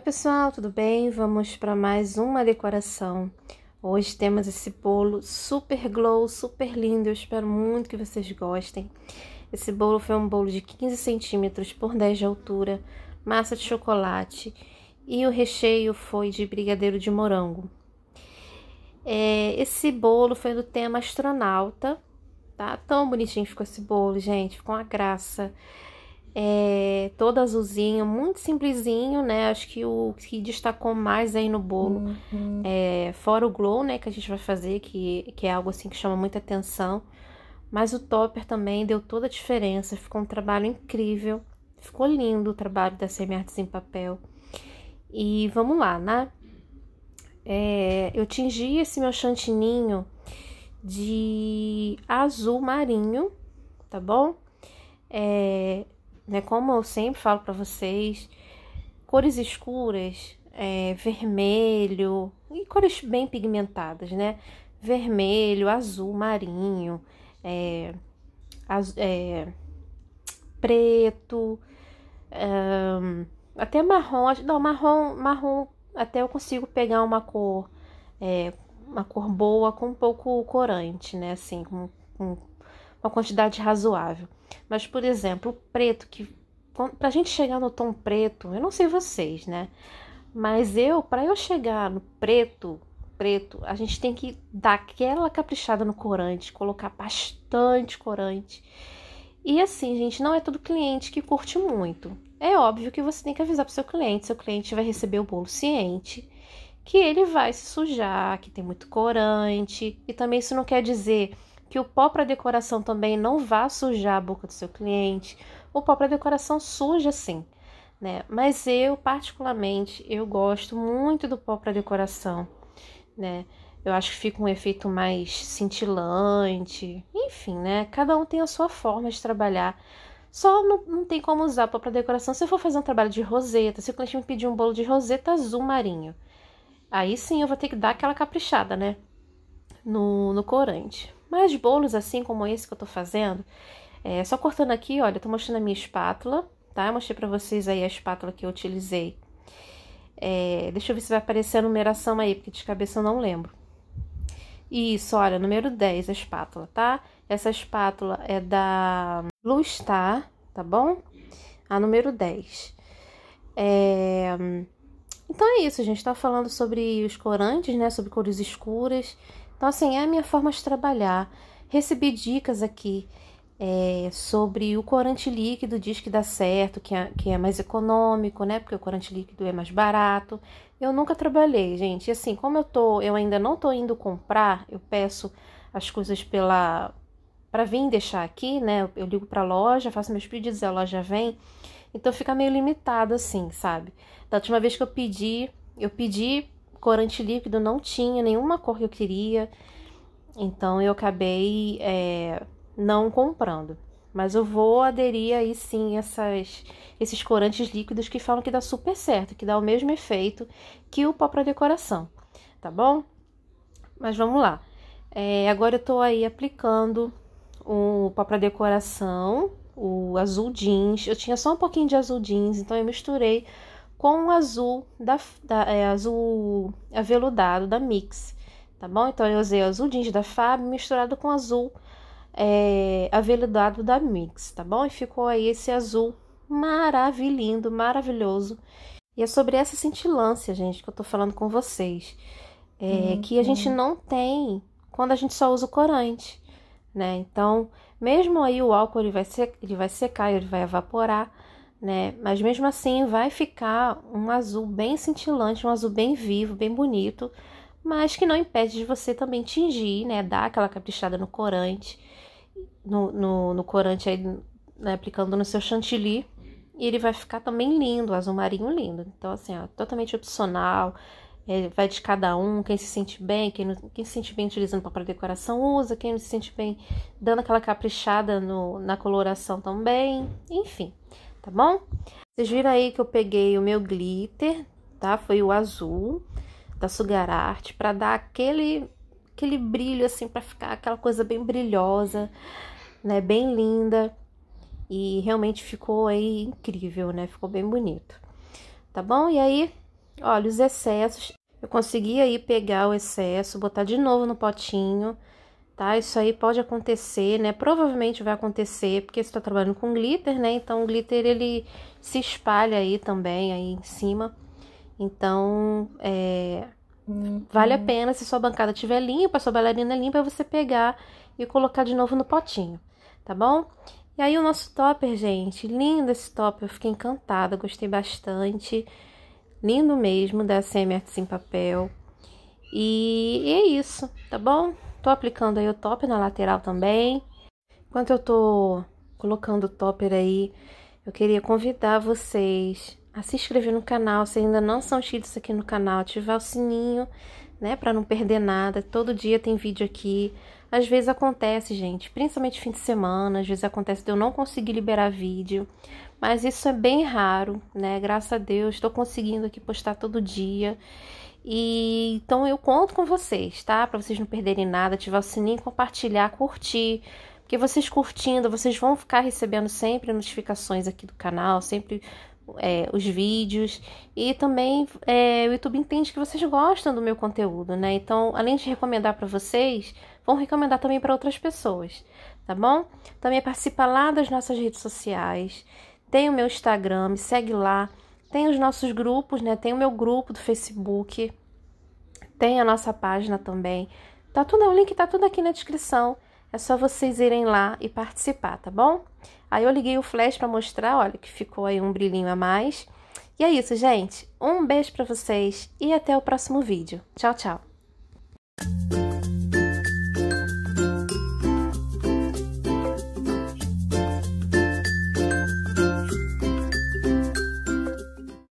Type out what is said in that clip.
Oi pessoal, tudo bem? Vamos para mais uma decoração. Hoje temos esse bolo super glow, super lindo, eu espero muito que vocês gostem. Esse bolo foi um bolo de 15 centímetros por 10 de altura, massa de chocolate e o recheio foi de brigadeiro de morango. É, esse bolo foi do tema astronauta, tá? Tão bonitinho ficou esse bolo, gente, ficou uma graça é, todo azulzinho, muito simplesinho, né? Acho que o que destacou mais aí no bolo, uhum. é, fora o glow, né? Que a gente vai fazer, que, que é algo assim que chama muita atenção. Mas o topper também deu toda a diferença, ficou um trabalho incrível. Ficou lindo o trabalho da Semi Artes em Papel. E vamos lá, né? É, eu tingi esse meu chantininho de azul marinho, tá bom? É, né? Como eu sempre falo para vocês, cores escuras, é, vermelho e cores bem pigmentadas, né? Vermelho, azul, marinho, é, az, é, preto, um, até marrom. Não, marrom, marrom até eu consigo pegar uma cor, é, uma cor boa com um pouco corante, né? Assim, com, com uma quantidade razoável. Mas, por exemplo, o preto, que para a gente chegar no tom preto, eu não sei vocês, né? Mas eu, para eu chegar no preto, preto, a gente tem que dar aquela caprichada no corante, colocar bastante corante. E assim, gente, não é todo cliente que curte muito. É óbvio que você tem que avisar para seu cliente, seu cliente vai receber o bolo ciente que ele vai se sujar, que tem muito corante. E também isso não quer dizer que o pó para decoração também não vá sujar a boca do seu cliente. O pó para decoração suja sim, né? Mas eu particularmente eu gosto muito do pó para decoração, né? Eu acho que fica um efeito mais cintilante, enfim, né? Cada um tem a sua forma de trabalhar. Só não, não tem como usar pó para decoração se eu for fazer um trabalho de roseta, se o cliente me pedir um bolo de roseta azul marinho. Aí sim eu vou ter que dar aquela caprichada, né? No, no corante mais bolos assim como esse que eu tô fazendo, é, só cortando aqui, olha, eu tô mostrando a minha espátula, tá? Eu mostrei pra vocês aí a espátula que eu utilizei. É, deixa eu ver se vai aparecer a numeração aí, porque de cabeça eu não lembro. Isso, olha, número 10 a espátula, tá? Essa espátula é da Lustar, tá bom? A número 10. É... Então é isso, a gente tá falando sobre os corantes, né? Sobre cores escuras, então, assim, é a minha forma de trabalhar. Recebi dicas aqui é, sobre o corante líquido, diz que dá certo, que é, que é mais econômico, né? Porque o corante líquido é mais barato. Eu nunca trabalhei, gente. E assim, como eu tô, eu ainda não tô indo comprar, eu peço as coisas pela para vir deixar aqui, né? Eu, eu ligo para a loja, faço meus pedidos, a loja vem. Então fica meio limitado assim, sabe? Da última vez que eu pedi, eu pedi corante líquido não tinha nenhuma cor que eu queria, então eu acabei é, não comprando. Mas eu vou aderir aí sim essas, esses corantes líquidos que falam que dá super certo, que dá o mesmo efeito que o pó para decoração, tá bom? Mas vamos lá. É, agora eu tô aí aplicando o pó para decoração, o azul jeans. Eu tinha só um pouquinho de azul jeans, então eu misturei com o azul da, da é, azul aveludado da Mix, tá bom? Então eu usei azul jeans da Fab misturado com azul é, aveludado da Mix, tá bom? E ficou aí esse azul maravilhoso, maravilhoso. E é sobre essa cintilância, gente, que eu tô falando com vocês. É, uhum. Que a gente uhum. não tem quando a gente só usa o corante, né? Então, mesmo aí o álcool ele vai, ele vai secar, ele vai evaporar, né? Mas mesmo assim vai ficar um azul bem cintilante, um azul bem vivo, bem bonito, mas que não impede de você também tingir, né? Dar aquela caprichada no corante, no, no, no corante aí, né? aplicando no seu chantilly, e ele vai ficar também lindo, azul marinho lindo. Então, assim, ó, totalmente opcional, é, vai de cada um, quem se sente bem, quem, não, quem se sente bem utilizando para decoração usa, quem não se sente bem dando aquela caprichada no, na coloração também, enfim tá bom? Vocês viram aí que eu peguei o meu glitter, tá? Foi o azul da Sugar Art para dar aquele aquele brilho assim para ficar aquela coisa bem brilhosa, né? Bem linda. E realmente ficou aí incrível, né? Ficou bem bonito. Tá bom? E aí, olha os excessos. Eu consegui aí pegar o excesso, botar de novo no potinho tá? Isso aí pode acontecer, né? Provavelmente vai acontecer, porque você tá trabalhando com glitter, né? Então, o glitter, ele se espalha aí também, aí em cima. Então, é... Uhum. Vale a pena, se sua bancada estiver limpa, sua bailarina limpa, é você pegar e colocar de novo no potinho, tá bom? E aí o nosso topper, gente, lindo esse topper, eu fiquei encantada, gostei bastante. Lindo mesmo, da CM Artes em Papel. E, e é isso, tá bom? Tô aplicando aí o top na lateral também. Enquanto eu tô colocando o topper aí, eu queria convidar vocês a se inscrever no canal, se ainda não são inscritos aqui no canal, ativar o sininho, né, para não perder nada. Todo dia tem vídeo aqui. Às vezes acontece, gente, principalmente fim de semana, às vezes acontece de eu não conseguir liberar vídeo, mas isso é bem raro, né? Graças a Deus, estou conseguindo aqui postar todo dia. E então eu conto com vocês, tá? Para vocês não perderem nada, ativar o sininho, compartilhar, curtir, porque vocês curtindo, vocês vão ficar recebendo sempre notificações aqui do canal, sempre é, os vídeos e também é, o YouTube entende que vocês gostam do meu conteúdo, né? Então, além de recomendar para vocês, vão recomendar também para outras pessoas, tá bom? Também é participa lá das nossas redes sociais, tem o meu Instagram, me segue lá. Tem os nossos grupos, né? Tem o meu grupo do Facebook, tem a nossa página também. Tá tudo, o link tá tudo aqui na descrição. É só vocês irem lá e participar, tá bom? Aí eu liguei o flash para mostrar, olha, que ficou aí um brilhinho a mais. E é isso, gente. Um beijo para vocês e até o próximo vídeo. Tchau, tchau.